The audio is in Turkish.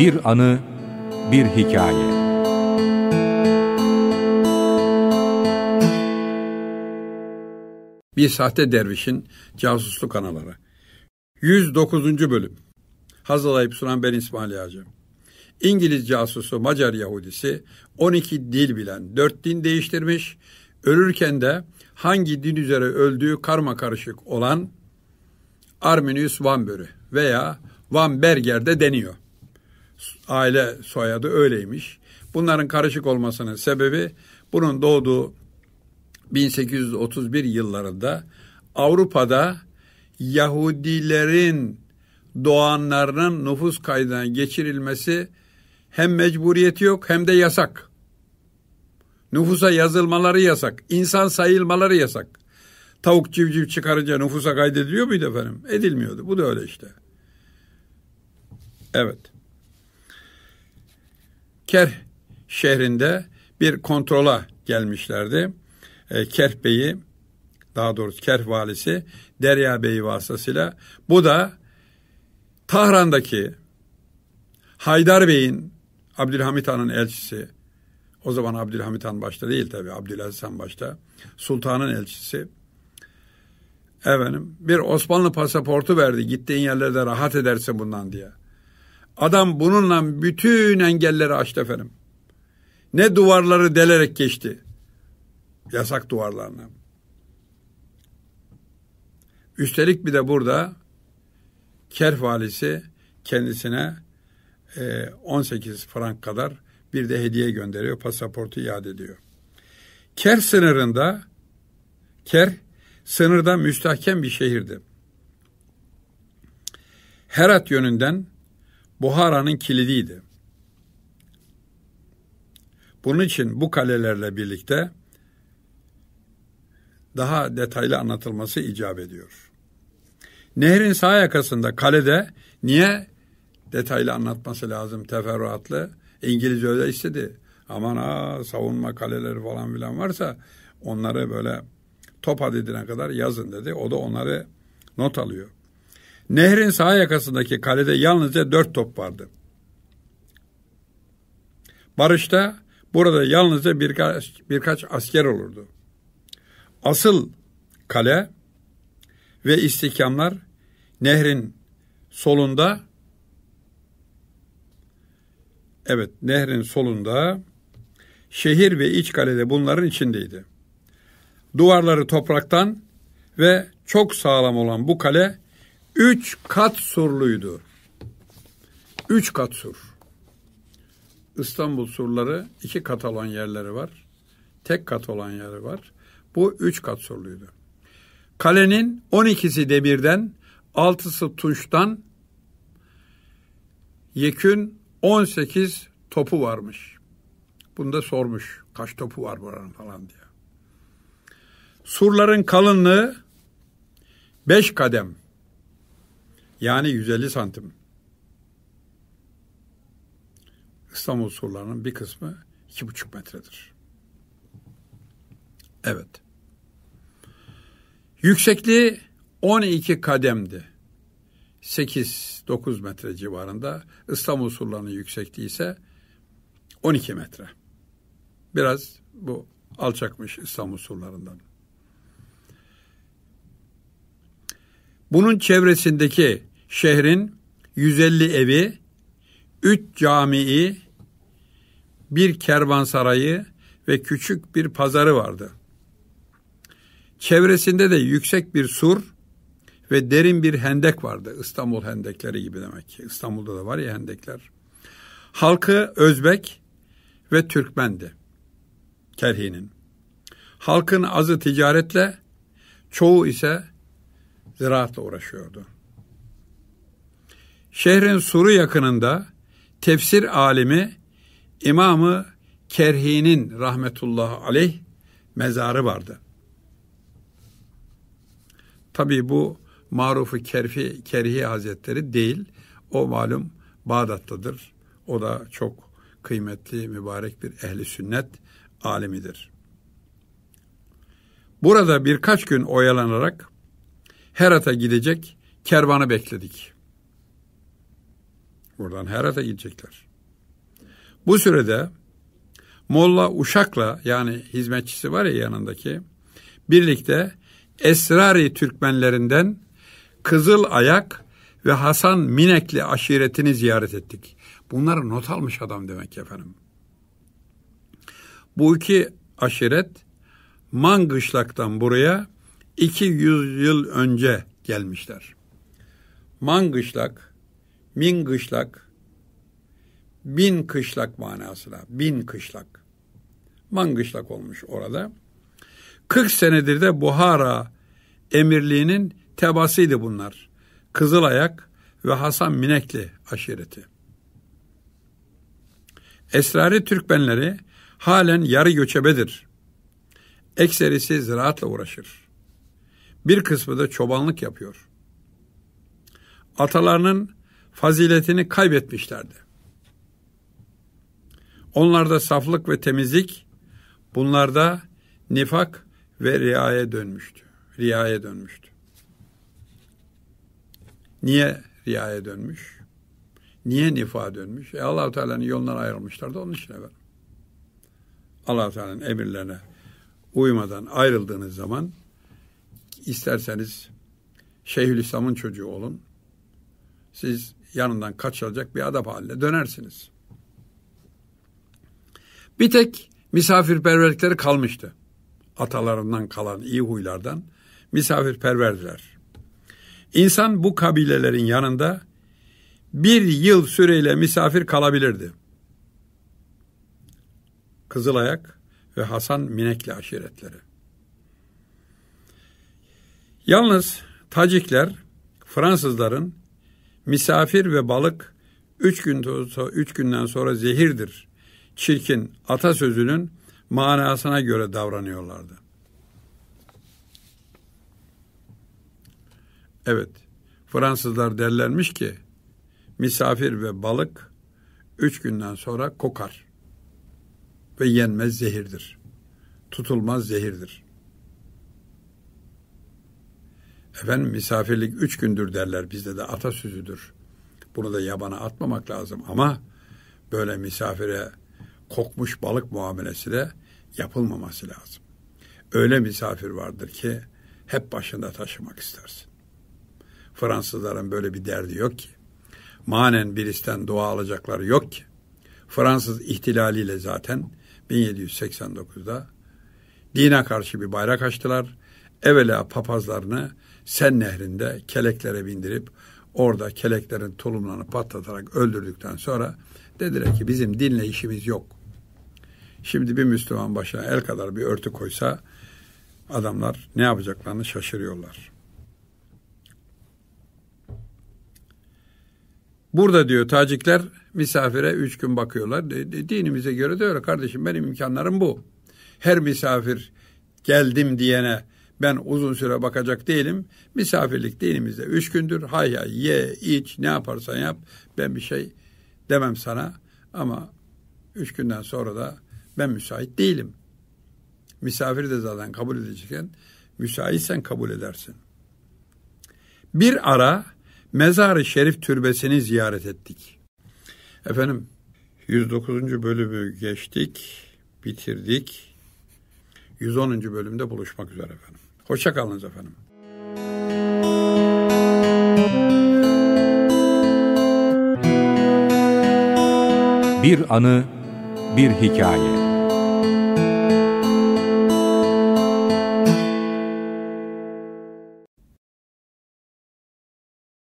Bir anı, bir hikaye. Bir sahte dervişin casusluk anaları. 109. bölüm. Hazırlayıp sunan ben İsmail Yağcı. İngiliz casusu Macar Yahudisi 12 dil bilen, 4 din değiştirmiş, ölürken de hangi din üzere öldüğü karma karışık olan Arminius Van Böre veya Van Berger de deniyor aile soyadı öyleymiş. Bunların karışık olmasının sebebi bunun doğduğu 1831 yıllarında Avrupa'da Yahudilerin doğanlarının nüfus kaydına geçirilmesi hem mecburiyeti yok hem de yasak. Nüfusa yazılmaları yasak. insan sayılmaları yasak. Tavuk civciv çıkarınca nüfusa kaydediliyor muydu efendim? Edilmiyordu. Bu da öyle işte. Evet. Kerh şehrinde bir kontrola gelmişlerdi. E, Kerh Bey'i daha doğrusu Kerh valisi Derya Bey'i vasıtasıyla bu da Tahran'daki Haydar Bey'in Abdülhamit Han'ın elçisi o zaman Abdülhamit Han başta değil tabi Abdülaziz Han başta sultanın elçisi efendim bir Osmanlı pasaportu verdi gittiğin yerlerde rahat edersin bundan diye. Adam bununla bütün engelleri aştı efendim. Ne duvarları delerek geçti. Yasak duvarlarına. Üstelik bir de burada Kerf valisi kendisine 18 e, frank kadar bir de hediye gönderiyor. Pasaportu iade ediyor. Ker sınırında Ker sınırda müstahkem bir şehirdi. Herat yönünden Buhara'nın kilidiydi. Bunun için bu kalelerle birlikte daha detaylı anlatılması icap ediyor. Nehrin sağ yakasında kalede niye detaylı anlatması lazım teferruatlı? İngilizce öyle istedi. Aman ha savunma kaleleri falan filan varsa onları böyle top adedine kadar yazın dedi. O da onları not alıyor. Nehrin sağ yakasındaki kalede yalnızca dört top vardı. Barışta burada yalnızca birkaç, birkaç asker olurdu. Asıl kale ve istikamlar nehrin solunda evet nehrin solunda şehir ve iç kalede bunların içindeydi. Duvarları topraktan ve çok sağlam olan bu kale Üç kat surluydu. Üç kat sur. İstanbul surları iki kat olan yerleri var. Tek kat olan yeri var. Bu üç kat surluydu. Kalenin on ikisi demirden, altısı tuştan, yekün on sekiz topu varmış. Bunu da sormuş. Kaç topu var buranın falan diye. Surların kalınlığı beş kadem. Yani 150 santim. İstanbul surlarının bir kısmı iki buçuk metredir. Evet. Yüksekliği 12 kademdi. 8-9 metre civarında. İstanbul surlarının yüksekliği ise 12 metre. Biraz bu alçakmış İstanbul surlarından. Bunun çevresindeki şehrin 150 evi, 3 camii, bir kervansarayı ve küçük bir pazarı vardı. Çevresinde de yüksek bir sur ve derin bir hendek vardı. İstanbul hendekleri gibi demek ki. İstanbul'da da var ya hendekler. Halkı Özbek ve Türkmendi. Kerhi'nin. Halkın azı ticaretle, çoğu ise ziraatla uğraşıyordu. Şehrin Suru yakınında tefsir alimi İmamı Kerhi'nin rahmetullahi aleyh mezarı vardı. Tabi bu marufu Kerfi, Kerhi Hazretleri değil. O malum Bağdat'tadır. O da çok kıymetli, mübarek bir ehli sünnet alimidir. Burada birkaç gün oyalanarak Herat'a gidecek kervanı bekledik. Oradan Herat'a gidecekler. Bu sürede Molla Uşak'la yani hizmetçisi var ya yanındaki birlikte Esrari Türkmenlerinden Kızıl Ayak ve Hasan Minekli aşiretini ziyaret ettik. Bunları not almış adam demek efendim. Bu iki aşiret Mangışlak'tan buraya 200 yıl önce gelmişler. Mangışlak min kışlak, bin kışlak manasına, bin kışlak. Man olmuş orada. 40 senedir de Buhara emirliğinin tebasıydı bunlar. Kızılayak ve Hasan Minekli aşireti. Esrari Türkmenleri halen yarı göçebedir. Ekserisi ziraatla uğraşır. Bir kısmı da çobanlık yapıyor. Atalarının faziletini kaybetmişlerdi. Onlarda saflık ve temizlik, bunlarda nifak ve riaya dönmüştü. Riaya dönmüştü. Niye riaya dönmüş? Niye nifa dönmüş? E allah Teala'nın yolundan ayrılmışlar da onun için efendim. allah Teala'nın emirlerine uymadan ayrıldığınız zaman isterseniz Şeyhülislam'ın çocuğu olun. Siz yanından kaçılacak bir adap haline dönersiniz. Bir tek misafirperverlikleri kalmıştı. Atalarından kalan iyi huylardan misafirperverdiler. İnsan bu kabilelerin yanında bir yıl süreyle misafir kalabilirdi. Kızılayak ve Hasan Minekli aşiretleri. Yalnız Tacikler Fransızların Misafir ve balık üç, gün, üç günden sonra zehirdir. Çirkin atasözünün manasına göre davranıyorlardı. Evet, Fransızlar derlermiş ki, misafir ve balık üç günden sonra kokar ve yenmez zehirdir. Tutulmaz zehirdir. Efendim misafirlik üç gündür derler bizde de atasözüdür. Bunu da yabana atmamak lazım ama böyle misafire kokmuş balık muamelesi de yapılmaması lazım. Öyle misafir vardır ki hep başında taşımak istersin. Fransızların böyle bir derdi yok ki. Manen biristen dua alacakları yok ki. Fransız ihtilaliyle zaten 1789'da dine karşı bir bayrak açtılar. Evvela papazlarını sen nehrinde keleklere bindirip orada keleklerin tulumlarını patlatarak öldürdükten sonra dediler ki bizim dinle işimiz yok. Şimdi bir Müslüman başına el kadar bir örtü koysa adamlar ne yapacaklarını şaşırıyorlar. Burada diyor tacikler misafire üç gün bakıyorlar. Dinimize göre de öyle kardeşim benim imkanlarım bu. Her misafir geldim diyene ben uzun süre bakacak değilim. Misafirlik dinimizde üç gündür. Hay hay ye iç ne yaparsan yap. Ben bir şey demem sana. Ama üç günden sonra da ben müsait değilim. Misafir de zaten kabul edecekken müsaitsen kabul edersin. Bir ara Mezarı Şerif Türbesi'ni ziyaret ettik. Efendim 109. bölümü geçtik, bitirdik. 110. bölümde buluşmak üzere efendim. Hoşça Hoşçakalınız efendim. Bir anı, bir hikaye.